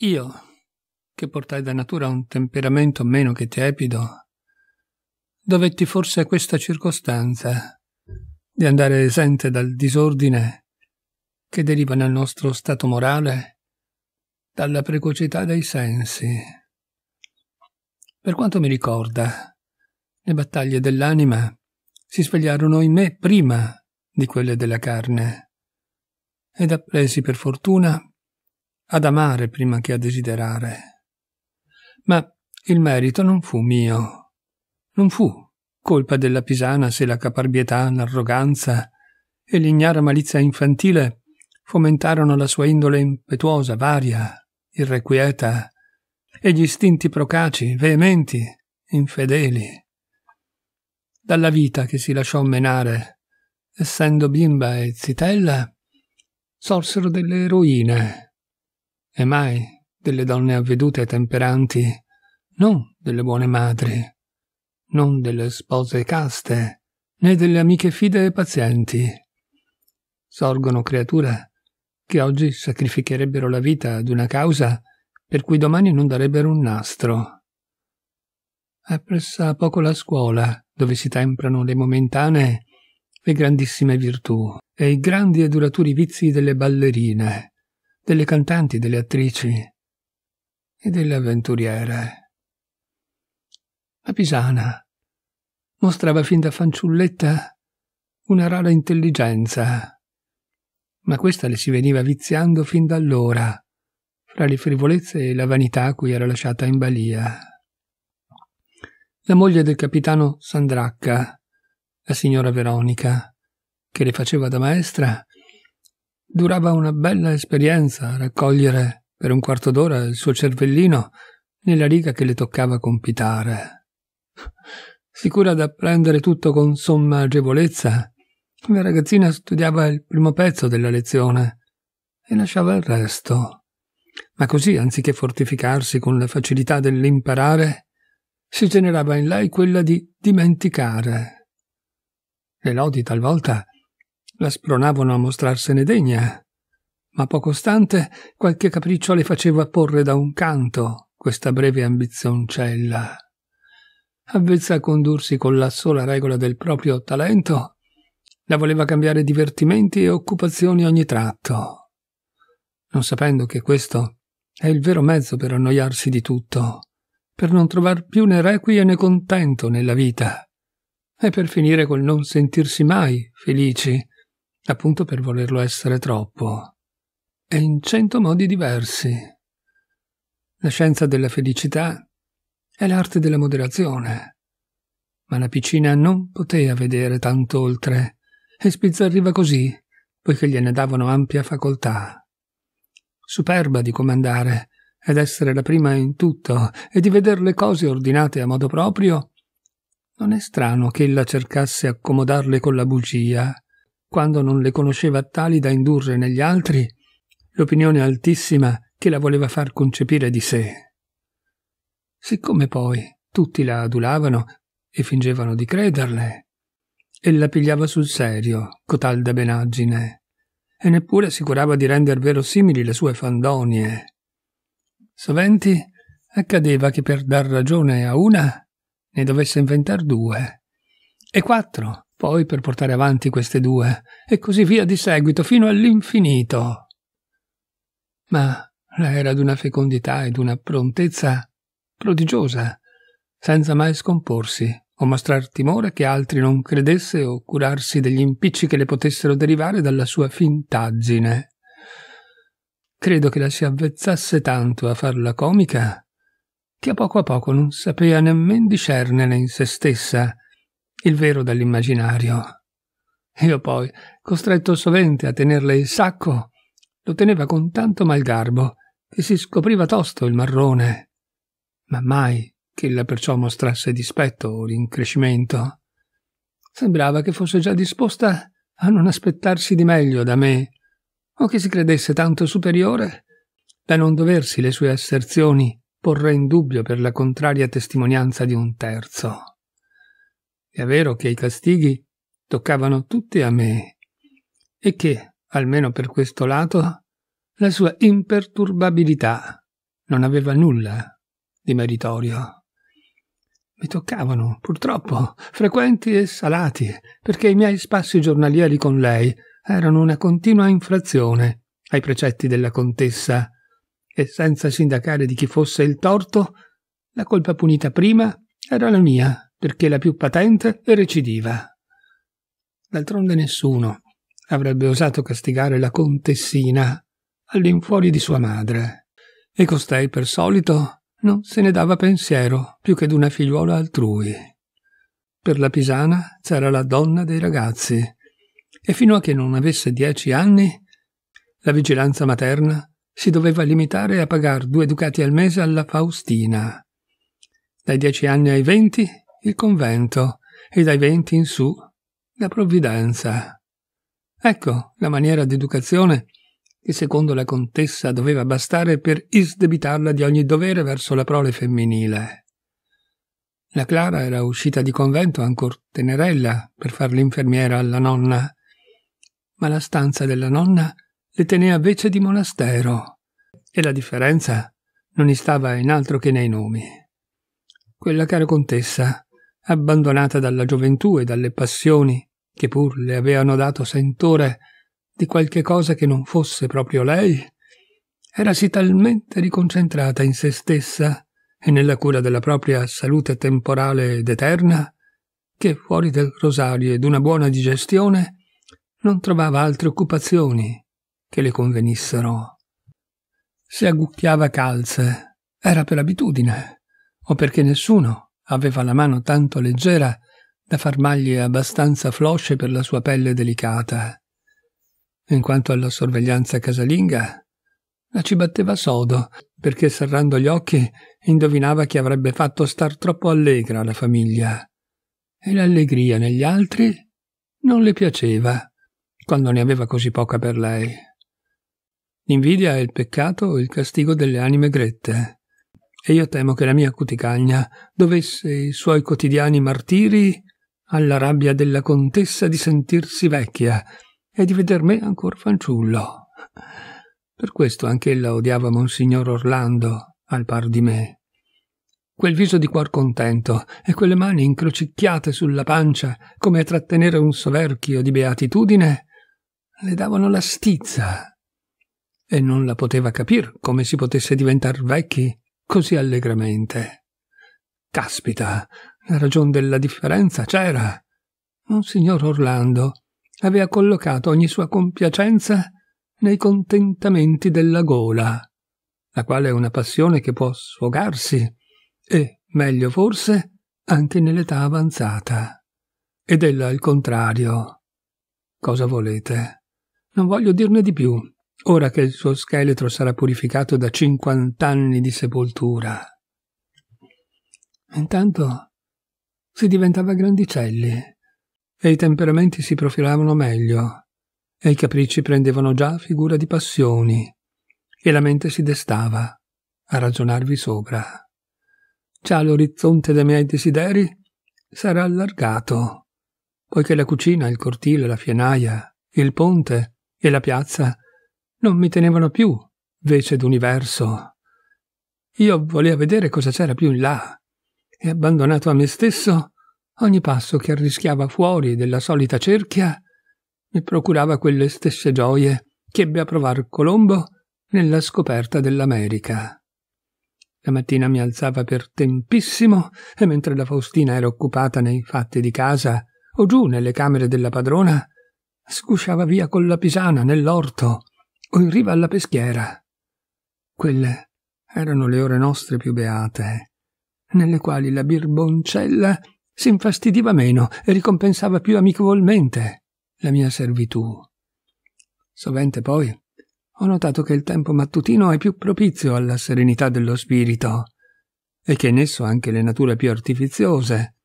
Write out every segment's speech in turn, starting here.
Io, che portai da natura un temperamento meno che tepido, dovetti forse a questa circostanza di andare esente dal disordine che deriva nel nostro stato morale dalla precocità dei sensi. Per quanto mi ricorda, le battaglie dell'anima si svegliarono in me prima di quelle della carne ed appresi per fortuna ad amare prima che a desiderare. Ma il merito non fu mio. Non fu colpa della pisana se la caparbietà, l'arroganza e l'ignara malizia infantile fomentarono la sua indole impetuosa, varia, irrequieta, e gli istinti procaci, veementi, infedeli. Dalla vita che si lasciò menare, essendo bimba e zitella, sorsero delle eroine e mai delle donne avvedute e temperanti, non delle buone madri, non delle spose caste, né delle amiche fide e pazienti. Sorgono creature che oggi sacrificherebbero la vita ad una causa per cui domani non darebbero un nastro. È pressa poco la scuola dove si temprano le momentanee, le grandissime virtù e i grandi e duraturi vizi delle ballerine, delle cantanti, delle attrici e delle avventuriere. La pisana mostrava fin da fanciulletta una rara intelligenza, ma questa le si veniva viziando fin da allora, fra le frivolezze e la vanità a cui era lasciata in balia. La moglie del capitano Sandracca, la signora Veronica, che le faceva da maestra, Durava una bella esperienza raccogliere per un quarto d'ora il suo cervellino nella riga che le toccava compitare. Sicura d'apprendere tutto con somma agevolezza, la ragazzina studiava il primo pezzo della lezione e lasciava il resto. Ma così, anziché fortificarsi con la facilità dell'imparare, si generava in lei quella di dimenticare. Le lodi talvolta la spronavano a mostrarsene degna, ma poco stante qualche capriccio le faceva porre da un canto questa breve ambizioncella. Avvezza a condursi con la sola regola del proprio talento, la voleva cambiare divertimenti e occupazioni ogni tratto, non sapendo che questo è il vero mezzo per annoiarsi di tutto, per non trovar più né requie né contento nella vita, e per finire col non sentirsi mai felici appunto per volerlo essere troppo, e in cento modi diversi. La scienza della felicità è l'arte della moderazione, ma la piccina non poteva vedere tanto oltre e spizzarriva così, poiché gliene davano ampia facoltà. Superba di comandare ed essere la prima in tutto e di veder le cose ordinate a modo proprio, non è strano che ella cercasse accomodarle con la bugia quando non le conosceva tali da indurre negli altri l'opinione altissima che la voleva far concepire di sé. Siccome poi tutti la adulavano e fingevano di crederle, ella pigliava sul serio cotal da benaggine e neppure assicurava di render verosimili le sue fandonie. Soventi accadeva che per dar ragione a una ne dovesse inventar due, e quattro, poi per portare avanti queste due, e così via di seguito fino all'infinito. Ma era d'una fecondità e d'una prontezza prodigiosa, senza mai scomporsi o mostrar timore che altri non credesse o curarsi degli impicci che le potessero derivare dalla sua fintaggine. Credo che la si avvezzasse tanto a farla comica che a poco a poco non sapeva nemmeno discernere in se stessa il vero dall'immaginario. Io poi, costretto sovente a tenerle il sacco, lo teneva con tanto malgarbo che si scopriva tosto il marrone, ma mai che la perciò mostrasse dispetto o rincrescimento. Sembrava che fosse già disposta a non aspettarsi di meglio da me, o che si credesse tanto superiore da non doversi le sue asserzioni porre in dubbio per la contraria testimonianza di un terzo. È vero che i castighi toccavano tutti a me e che, almeno per questo lato, la sua imperturbabilità non aveva nulla di meritorio. Mi toccavano, purtroppo, frequenti e salati, perché i miei spassi giornalieri con lei erano una continua infrazione ai precetti della contessa, e senza sindacare di chi fosse il torto, la colpa punita prima era la mia, perché la più patente e recidiva. D'altronde nessuno avrebbe osato castigare la contessina all'infuori di sua madre, e costei per solito non se ne dava pensiero più che d'una figliuola altrui. Per la pisana c'era la donna dei ragazzi, e fino a che non avesse dieci anni, la vigilanza materna si doveva limitare a pagar due ducati al mese alla Faustina. Dai dieci anni ai venti il convento e dai venti in su la provvidenza. Ecco la maniera d'educazione che secondo la contessa doveva bastare per isdebitarla di ogni dovere verso la prole femminile. La Clara era uscita di convento ancor tenerella per far l'infermiera alla nonna, ma la stanza della nonna le teneva vece di monastero, e la differenza non istava in altro che nei nomi. Quella cara contessa abbandonata dalla gioventù e dalle passioni che pur le avevano dato sentore di qualche cosa che non fosse proprio lei, erasi talmente riconcentrata in se stessa e nella cura della propria salute temporale ed eterna, che fuori del rosario e d'una buona digestione non trovava altre occupazioni che le convenissero. Si aggucchiava calze era per abitudine o perché nessuno Aveva la mano tanto leggera da far maglie abbastanza flosce per la sua pelle delicata. In quanto alla sorveglianza casalinga, la ci batteva sodo, perché serrando gli occhi indovinava che avrebbe fatto star troppo allegra la famiglia. E l'allegria negli altri non le piaceva, quando ne aveva così poca per lei. L'invidia è il peccato o il castigo delle anime grette e io temo che la mia cuticagna dovesse i suoi quotidiani martiri alla rabbia della contessa di sentirsi vecchia e di veder me ancora fanciullo. Per questo anch'ella odiava Monsignor Orlando, al par di me. Quel viso di cuor contento e quelle mani incrocicchiate sulla pancia come a trattenere un soverchio di beatitudine le davano la stizza e non la poteva capir come si potesse diventar vecchi così allegramente. Caspita, la ragione della differenza c'era. Monsignor Orlando aveva collocato ogni sua compiacenza nei contentamenti della gola, la quale è una passione che può sfogarsi e, meglio forse, anche nell'età avanzata. Ed ella al contrario. Cosa volete? Non voglio dirne di più ora che il suo scheletro sarà purificato da 50 anni di sepoltura. Intanto si diventava grandicelli e i temperamenti si profilavano meglio e i capricci prendevano già figura di passioni e la mente si destava a ragionarvi sopra. Già l'orizzonte dei miei desideri sarà allargato, poiché la cucina, il cortile, la fianaia, il ponte e la piazza non mi tenevano più, vece d'universo. Io volevo vedere cosa c'era più in là, e abbandonato a me stesso, ogni passo che arrischiava fuori della solita cerchia mi procurava quelle stesse gioie che ebbe a provar Colombo nella scoperta dell'America. La mattina mi alzava per tempissimo e mentre la Faustina era occupata nei fatti di casa o giù nelle camere della padrona, scusciava via con la pisana nell'orto o in riva alla peschiera. Quelle erano le ore nostre più beate, nelle quali la birboncella si infastidiva meno e ricompensava più amichevolmente la mia servitù. Sovente poi ho notato che il tempo mattutino è più propizio alla serenità dello spirito e che in esso anche le nature più artifiziose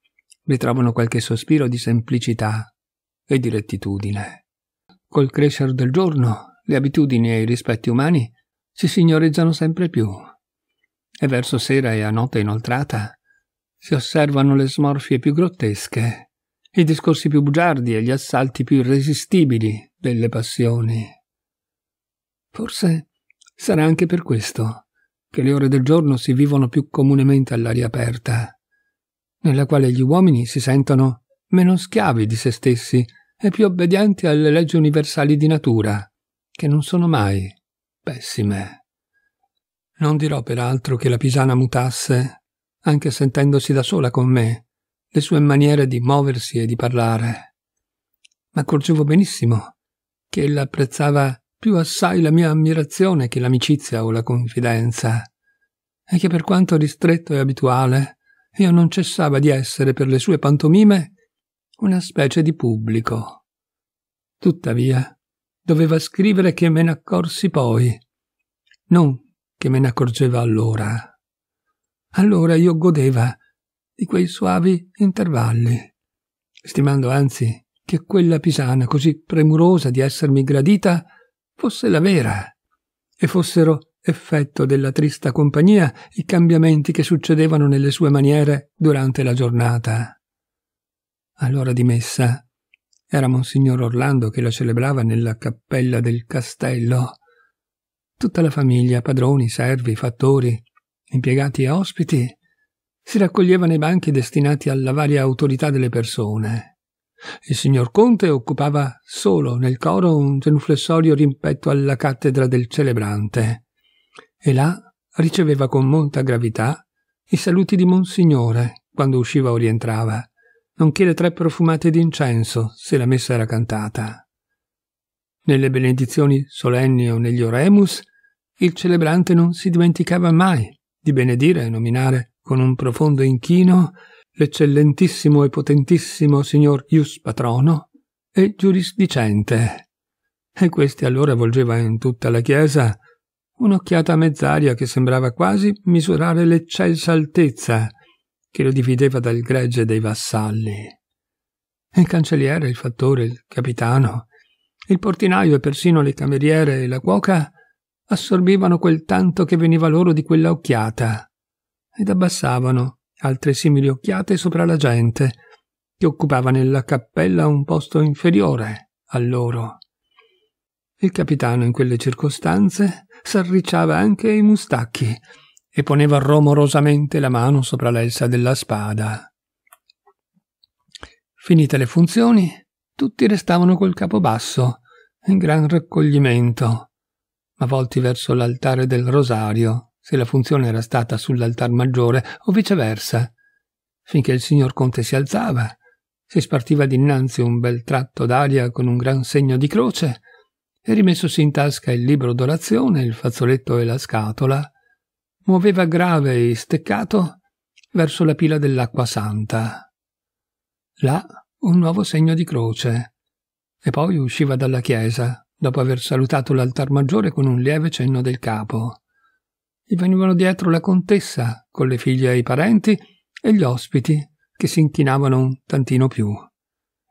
ritrovano qualche sospiro di semplicità e di rettitudine. Col crescere del giorno le abitudini e i rispetti umani si signoreggiano sempre più. E verso sera e a notte inoltrata si osservano le smorfie più grottesche, i discorsi più bugiardi e gli assalti più irresistibili delle passioni. Forse sarà anche per questo che le ore del giorno si vivono più comunemente all'aria aperta, nella quale gli uomini si sentono meno schiavi di se stessi e più obbedienti alle leggi universali di natura, che non sono mai pessime. Non dirò peraltro che la pisana mutasse, anche sentendosi da sola con me, le sue maniere di muoversi e di parlare. Ma accorgevo benissimo che ella apprezzava più assai la mia ammirazione che l'amicizia o la confidenza, e che per quanto ristretto e abituale, io non cessava di essere per le sue pantomime una specie di pubblico. Tuttavia, doveva scrivere che me ne accorsi poi, non che me ne accorgeva allora. Allora io godeva di quei suavi intervalli, stimando anzi che quella pisana così premurosa di essermi gradita fosse la vera, e fossero effetto della trista compagnia i cambiamenti che succedevano nelle sue maniere durante la giornata. All'ora di messa era Monsignor Orlando che la celebrava nella cappella del castello. Tutta la famiglia, padroni, servi, fattori, impiegati e ospiti, si raccoglieva nei banchi destinati alla varia autorità delle persone. Il signor Conte occupava solo nel coro un genuflessorio rimpetto alla cattedra del celebrante e là riceveva con molta gravità i saluti di Monsignore quando usciva o rientrava nonché le tre profumate d'incenso, se la messa era cantata. Nelle benedizioni solenni o negli oremus, il celebrante non si dimenticava mai di benedire e nominare con un profondo inchino l'eccellentissimo e potentissimo signor Ius Patrono e giurisdicente. E questi allora volgeva in tutta la chiesa un'occhiata mezz'aria che sembrava quasi misurare l'eccelsa altezza che lo divideva dal gregge dei vassalli. Il cancelliere, il fattore, il capitano, il portinaio e persino le cameriere e la cuoca assorbivano quel tanto che veniva loro di quella occhiata ed abbassavano altre simili occhiate sopra la gente che occupava nella cappella un posto inferiore a loro. Il capitano in quelle circostanze s'arricciava anche i mustacchi e poneva romorosamente la mano sopra l'elsa della spada. Finite le funzioni, tutti restavano col capo basso, in gran raccoglimento, ma volti verso l'altare del rosario, se la funzione era stata sull'altar maggiore o viceversa, finché il signor conte si alzava, si spartiva dinanzi un bel tratto d'aria con un gran segno di croce, e rimessosi in tasca il libro d'orazione, il fazzoletto e la scatola, muoveva grave e steccato verso la pila dell'acqua santa. Là un nuovo segno di croce. E poi usciva dalla chiesa, dopo aver salutato l'altar maggiore con un lieve cenno del capo. Gli venivano dietro la contessa, con le figlie e i parenti, e gli ospiti, che si inchinavano un tantino più.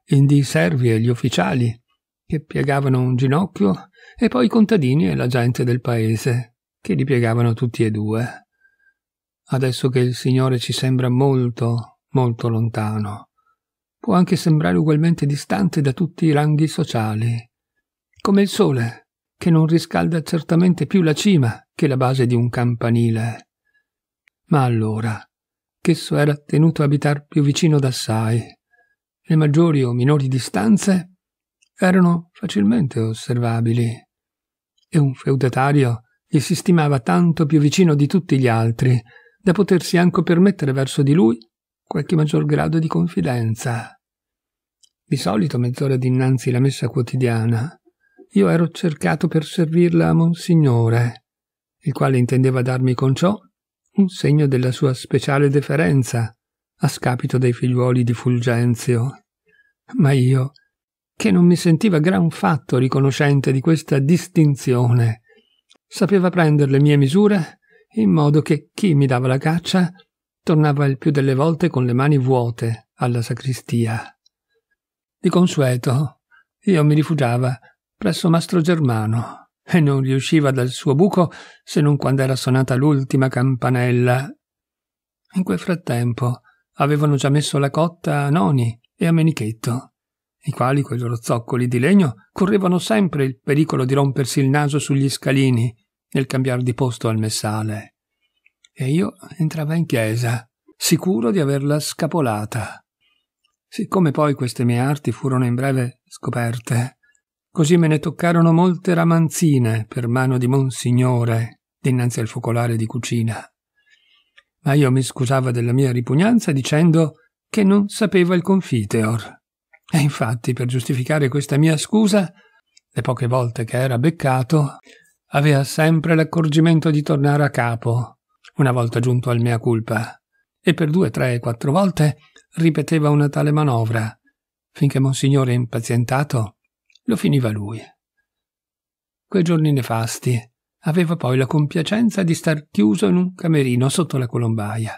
Indi i servi e gli ufficiali, che piegavano un ginocchio, e poi i contadini e la gente del paese, che li piegavano tutti e due. Adesso che il Signore ci sembra molto, molto lontano, può anche sembrare ugualmente distante da tutti i ranghi sociali, come il sole, che non riscalda certamente più la cima che la base di un campanile. Ma allora, ch'esso era tenuto a abitar più vicino d'assai, le maggiori o minori distanze erano facilmente osservabili, e un feudatario e si stimava tanto più vicino di tutti gli altri da potersi anche permettere verso di lui qualche maggior grado di confidenza. Di solito mezz'ora dinanzi la messa quotidiana io ero cercato per servirla a Monsignore, il quale intendeva darmi con ciò un segno della sua speciale deferenza a scapito dei figliuoli di Fulgenzio. Ma io, che non mi sentiva gran fatto riconoscente di questa distinzione, sapeva prendere le mie misure in modo che chi mi dava la caccia tornava il più delle volte con le mani vuote alla sacristia. Di consueto io mi rifugiava presso Mastro Germano e non riusciva dal suo buco se non quando era suonata l'ultima campanella. In quel frattempo avevano già messo la cotta a Noni e a Menichetto, i quali coi loro zoccoli di legno correvano sempre il pericolo di rompersi il naso sugli scalini nel cambiare di posto al messale. E io entrava in chiesa, sicuro di averla scapolata. Siccome poi queste mie arti furono in breve scoperte, così me ne toccarono molte ramanzine per mano di Monsignore dinanzi al focolare di cucina. Ma io mi scusava della mia ripugnanza dicendo che non sapeva il confiteor. E infatti, per giustificare questa mia scusa, le poche volte che era beccato, aveva sempre l'accorgimento di tornare a capo, una volta giunto al mea culpa, e per due, tre, quattro volte ripeteva una tale manovra, finché Monsignore impazientato lo finiva lui. Quei giorni nefasti aveva poi la compiacenza di star chiuso in un camerino sotto la colombaia,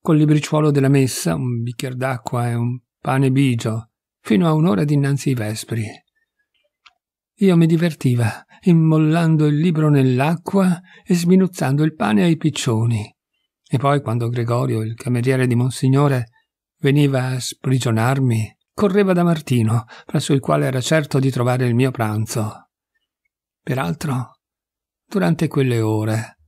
col libricciuolo della messa, un bicchier d'acqua e un pane bigio, fino a un'ora dinanzi ai vespri, io mi divertiva, immollando il libro nell'acqua e sminuzzando il pane ai piccioni. E poi, quando Gregorio, il cameriere di Monsignore, veniva a sprigionarmi, correva da Martino, presso il quale era certo di trovare il mio pranzo. Peraltro, durante quelle ore,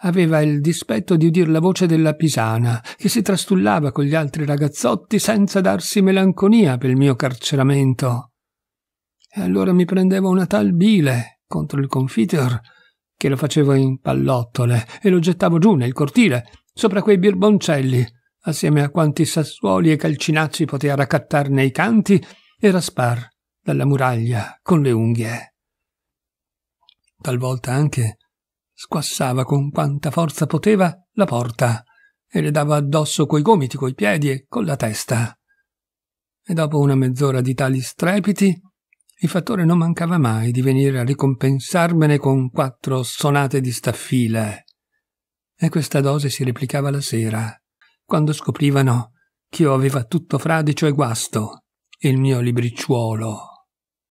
aveva il dispetto di udir la voce della pisana, che si trastullava con gli altri ragazzotti senza darsi melanconia per il mio carceramento e allora mi prendeva una tal bile contro il confiteor che lo facevo in pallottole e lo gettavo giù nel cortile, sopra quei birboncelli, assieme a quanti sassuoli e calcinacci poteva raccattar nei canti e raspar dalla muraglia con le unghie. Talvolta anche squassava con quanta forza poteva la porta e le dava addosso coi gomiti, coi piedi e con la testa. E dopo una mezz'ora di tali strepiti il fattore non mancava mai di venire a ricompensarmene con quattro sonate di staffile. E questa dose si replicava la sera, quando scoprivano che io aveva tutto fradicio e guasto, il mio libricciuolo.